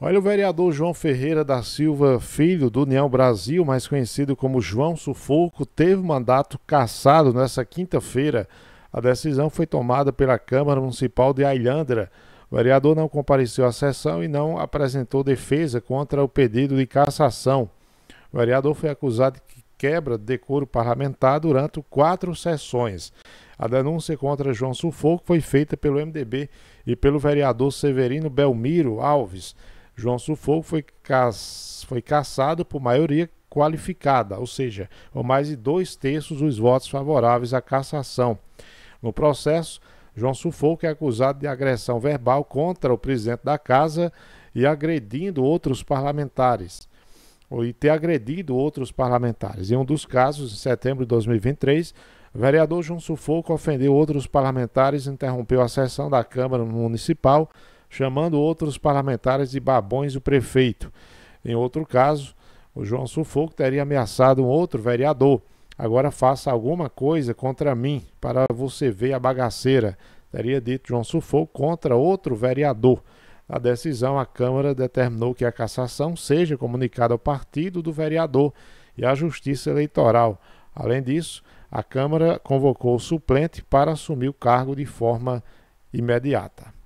Olha, o vereador João Ferreira da Silva, filho do União Brasil, mais conhecido como João Sufoco, teve mandato cassado nesta quinta-feira. A decisão foi tomada pela Câmara Municipal de Ailandra. O vereador não compareceu à sessão e não apresentou defesa contra o pedido de cassação. O vereador foi acusado de quebra de decoro parlamentar durante quatro sessões. A denúncia contra João Sufoco foi feita pelo MDB e pelo vereador Severino Belmiro Alves. João Sufoco foi, foi cassado por maioria qualificada, ou seja, ou mais de dois terços dos votos favoráveis à cassação. No processo, João Sufoco é acusado de agressão verbal contra o presidente da casa e agredindo outros parlamentares. Ou e ter agredido outros parlamentares. Em um dos casos, em setembro de 2023, o vereador João Sufoco ofendeu outros parlamentares e interrompeu a sessão da Câmara Municipal chamando outros parlamentares de babões do prefeito. Em outro caso, o João Sufoco teria ameaçado um outro vereador. Agora faça alguma coisa contra mim para você ver a bagaceira, teria dito João Sufoco contra outro vereador. Na decisão, a Câmara determinou que a cassação seja comunicada ao partido do vereador e à Justiça Eleitoral. Além disso, a Câmara convocou o suplente para assumir o cargo de forma imediata.